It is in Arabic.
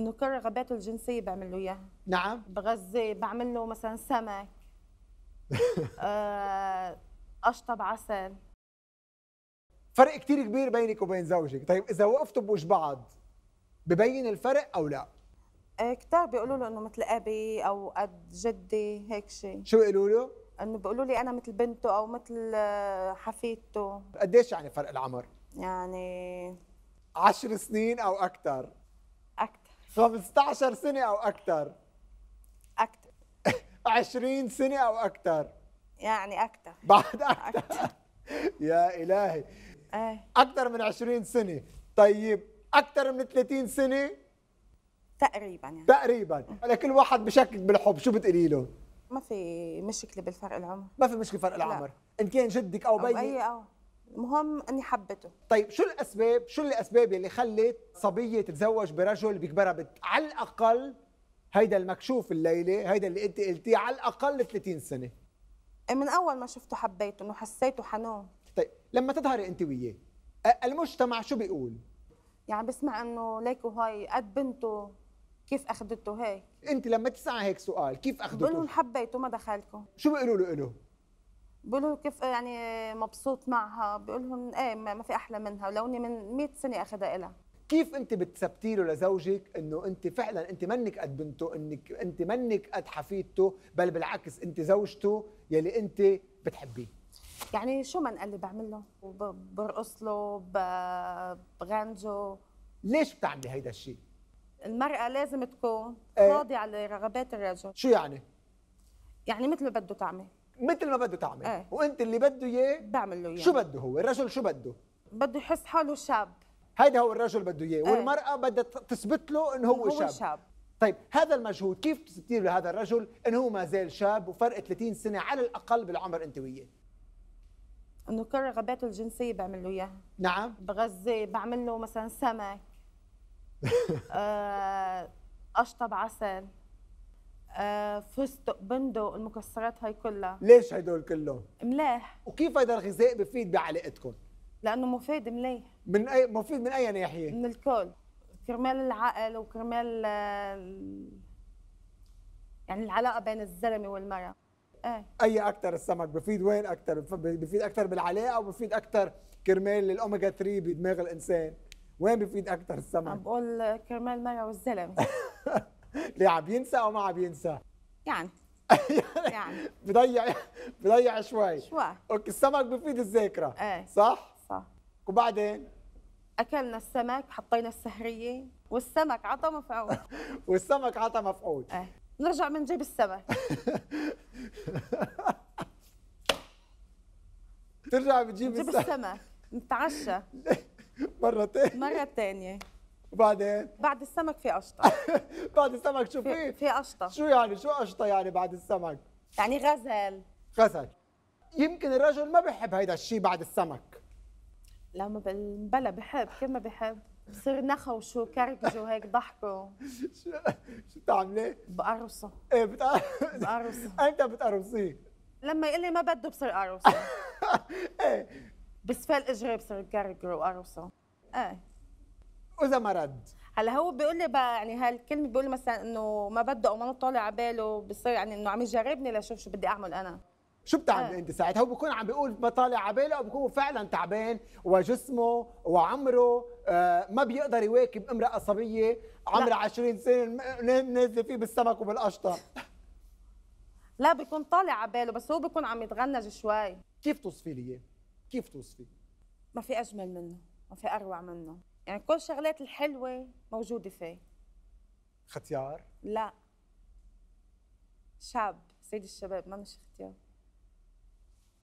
انه كل رغباته الجنسيه بعمل له اياها نعم بغذى بعمل له مثلا سمك اشطب آه، عسل فرق كتير كبير بينك وبين زوجك طيب اذا وقفتوا بوجه بعض ببين الفرق او لا آه، كتار بيقولوا له انه مثل ابي او قد جدي هيك شيء شو بيقولوا له انه بيقولوا لي انا مثل بنته او مثل آه، حفيدته قديش يعني فرق العمر يعني عشر سنين او اكثر 15 سنة أو أكثر أكثر 20 سنة أو أكثر يعني أكثر بعد أكثر يا إلهي ايه أكثر من 20 سنة طيب أكثر من 30 سنة تقريبا يعني تقريبا لكل واحد بشكك بالحب شو بتقولي له؟ ما في مشكلة بالفرق العمر ما في مشكلة بفرق العمر إن كان جدك أو, بيي أو, بيي أو. المهم اني حبته طيب شو الاسباب شو الاسباب اللي خلت صبيه تتزوج برجل بيكبرها بت... على الاقل هيدا المكشوف الليله هيدا اللي انت قلتيه على الاقل 30 سنه إيه، من اول ما شفته حبيته انه حسيته حنون طيب لما تظهري انت وياه المجتمع شو بيقول يعني بسمع انه ليكو هاي قد بنته كيف اخذته هيك انت لما تسمع هيك سؤال كيف اخذته بقول حبيته ما دخلكم شو بيقولوا له له بيقولوا كيف يعني مبسوط معها بقول لهم ايه ما في احلى منها اني من 100 سنه اخذها لها كيف انت بتثبتي له لزوجك انه انت فعلا انت منك قد بنته انك انت منك قد حفيدته بل بالعكس انت زوجته يلي انت بتحبيه يعني شو ما اللي بعمل له برقص له بغنجه ليش بتعملي هيدا الشيء المرأة لازم تكون خاضعة إيه. لرغبات الرجل شو يعني؟ يعني مثل ما بده تعمل مثل ما بده تعمل ايه؟ وانت اللي بده اياه بعمل له اياه شو بده هو الرجل شو بده بده يحس حاله شاب هيدا هو الرجل بده اياه إيه. والمراه بدها تثبت له انه هو, هو شاب. شاب طيب هذا المجهود كيف بتثبتيه لهذا الرجل انه هو ما زال شاب وفرق 30 سنه على الاقل بالعمر انت وياه انه كل رغباته الجنسيه بعمل له اياها نعم بغزه بعمل له مثلا سمك اشطب آه، عسل آه، فستق بندق المكسرات هاي كلها ليش هدول كلهم ملاح وكيف هذا الغذاء بفيد بعلاقتكم لانه مفيد مليح من اي مفيد من اي ناحيه من الكل كرمال العقل وكرمال آه، يعني العلاقه بين الزلمه والمراه ايه اي اكثر السمك بفيد وين اكثر بفيد اكثر بالعلاقه وبفيد اكثر كرمال الاوميجا 3 بدماغ الانسان وين بفيد اكثر السمك عم بقول كرمال المراه والزلمه ليه عم ينسى او ما عم ينسى؟ يعني يعني بضيع بضيع شوي شوي اوكي السمك بفيد الذاكره ايه صح؟ صح وبعدين؟ اكلنا السمك حطينا السهريه والسمك عطى مفعول والسمك عطى مفعول ايه نرجع بنجيب السمك ترجع بتجيب السمك نتعشى مرة تانية مرة تانية وبعدين بعد السمك في قشطه بعد السمك شو في في قشطه شو يعني شو قشطه يعني بعد السمك يعني غزل غزل يمكن الرجل ما بحب هيدا الشيء بعد السمك لا ما بلا بحب كيف ما بحب بصير نخوش وكركجوا هيك ضحكوا شو شو بتعملي؟ بقرصه ايه بتقرصه بقرصه امتى بتقرصيه؟ لما يقول لي ما بده بصير قرصه ايه بسفل اجري بصير كركجوا وقرصه ايه واذا ما رد هلا هو بيقول لي بقى يعني هالكلمه بيقول لي مثلا انه ما بده او ما طالع على باله بصير يعني انه عم يجربني لشوف شو بدي اعمل انا شو بتعمل آه. انت ساعتها هو بيكون عم بيقول ما طالع على باله او بيكون فعلا تعبان وجسمه وعمره آه ما بيقدر يواكب امراه صبيه عمرها 20 سنه نازله فيه بالسمك وبالقشطه لا بيكون طالع على باله بس هو بيكون عم يتغنج شوي كيف توصفي لي اياه؟ كيف توصفي؟ ما في اجمل منه، ما في اروع منه يعني كل الشغلات الحلوه موجوده فيه ختيار؟ لا شاب سيد الشباب ما مش ختيار